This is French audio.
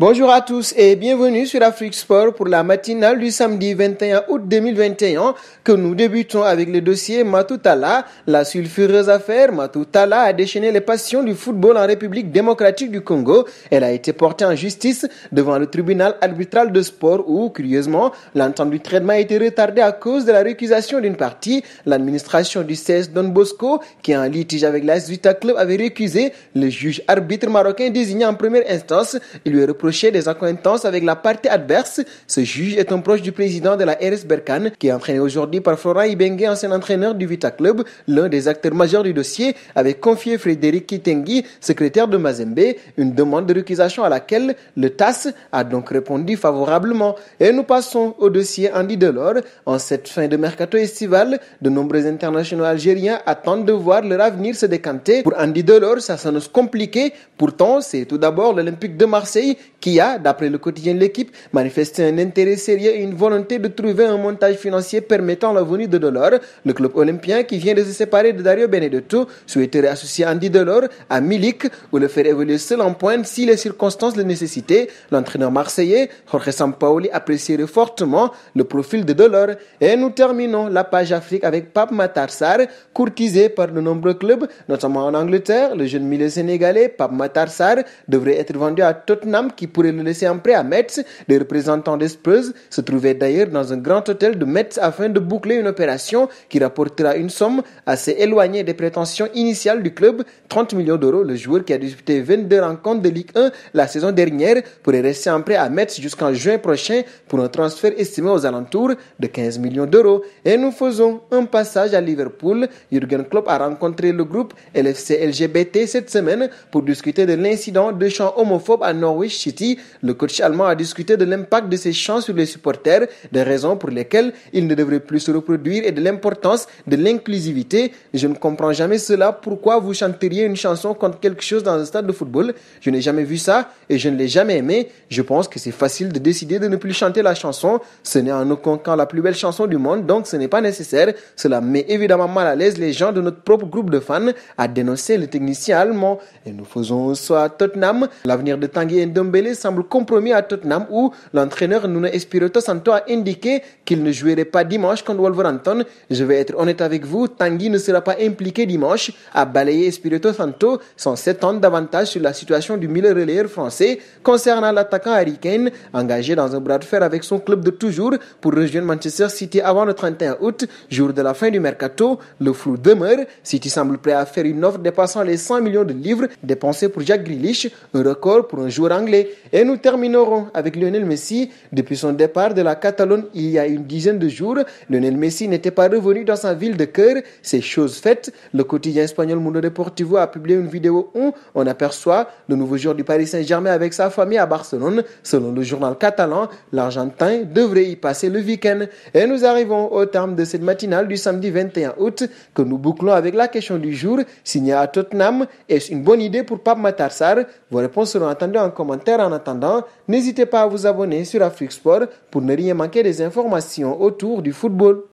Bonjour à tous et bienvenue sur Afrique Sport pour la matinale du samedi 21 août 2021 que nous débutons avec le dossier Matutala. La sulfureuse affaire Matutala a déchaîné les passions du football en République démocratique du Congo. Elle a été portée en justice devant le tribunal arbitral de sport où, curieusement, l'entente du traitement a été retardée à cause de la récusation d'une partie. L'administration du CS Don Bosco, qui est en litige avec la Zuta Club, avait récusé le juge arbitre marocain désigné en première instance. Il lui des acquaintances avec la partie adverse. Ce juge est un proche du président de la RS Berkane, qui est entraîné aujourd'hui par Flora Ibengue, ancien entraîneur du Vita Club. L'un des acteurs majeurs du dossier avait confié Frédéric Kitengi, secrétaire de Mazembe, une demande de récusation à laquelle le TAS a donc répondu favorablement. Et nous passons au dossier Andy Delors. En cette fin de mercato estival, de nombreux internationaux algériens attendent de voir leur avenir se décanter. Pour Andy Delors, ça s'annonce compliqué. Pourtant, c'est tout d'abord l'Olympique de Marseille qui a, d'après le quotidien de l'équipe, manifesté un intérêt sérieux et une volonté de trouver un montage financier permettant la venue de Delors. Le club olympien qui vient de se séparer de Dario Benedetto souhaiterait associer Andy Delors à Milik ou le faire évoluer seul en pointe si les circonstances le nécessitaient. L'entraîneur marseillais, Jorge Sampaoli, apprécierait fortement le profil de Delors. Et nous terminons la page Afrique avec Pape Matarsar, courtisé par de nombreux clubs, notamment en Angleterre. Le jeune milieu sénégalais, Pape Matarsar, devrait être vendu à Tottenham qui pourrait le laisser en prêt à Metz. Les représentants des se trouvaient d'ailleurs dans un grand hôtel de Metz afin de boucler une opération qui rapportera une somme assez éloignée des prétentions initiales du club, 30 millions d'euros. Le joueur qui a disputé 22 rencontres de Ligue 1 la saison dernière pourrait rester en prêt à Metz jusqu'en juin prochain pour un transfert estimé aux alentours de 15 millions d'euros. Et nous faisons un passage à Liverpool. Jürgen Klopp a rencontré le groupe LFC LGBT cette semaine pour discuter de l'incident de chants homophobes à Norwich City le coach allemand a discuté de l'impact de ces chants sur les supporters, des raisons pour lesquelles ils ne devraient plus se reproduire et de l'importance de l'inclusivité. Je ne comprends jamais cela. Pourquoi vous chanteriez une chanson contre quelque chose dans un stade de football Je n'ai jamais vu ça et je ne l'ai jamais aimé. Je pense que c'est facile de décider de ne plus chanter la chanson. Ce n'est en aucun cas la plus belle chanson du monde, donc ce n'est pas nécessaire. Cela met évidemment mal à l'aise les gens de notre propre groupe de fans, à dénoncé le technicien allemand. Et nous faisons soit Tottenham, l'avenir de Tanguy Ndombele semble compromis à Tottenham où l'entraîneur Nuno Espirito Santo a indiqué qu'il ne jouerait pas dimanche contre Wolverhampton. Je vais être honnête avec vous, Tanguy ne sera pas impliqué dimanche, à balayer Espirito Santo sans s'étendre davantage sur la situation du milieu relayeur français concernant l'attaquant Harry engagé dans un bras de fer avec son club de toujours pour rejoindre Manchester City avant le 31 août, jour de la fin du mercato. Le flou demeure. City semble prêt à faire une offre dépassant les 100 millions de livres dépensés pour Jack Grealish, un record pour un joueur anglais. Et nous terminerons avec Lionel Messi. Depuis son départ de la Catalogne il y a une dizaine de jours, Lionel Messi n'était pas revenu dans sa ville de cœur. C'est chose faite. Le quotidien espagnol Mundo Deportivo a publié une vidéo où on aperçoit le nouveau joueur du Paris Saint-Germain avec sa famille à Barcelone. Selon le journal catalan, l'Argentin devrait y passer le week-end. Et nous arrivons au terme de cette matinale du samedi 21 août que nous bouclons avec la question du jour signée à Tottenham. Est-ce une bonne idée pour Pape Matarsar Vos réponses seront attendues en commentaire en attendant, n'hésitez pas à vous abonner sur Afrique Sport pour ne rien manquer des informations autour du football.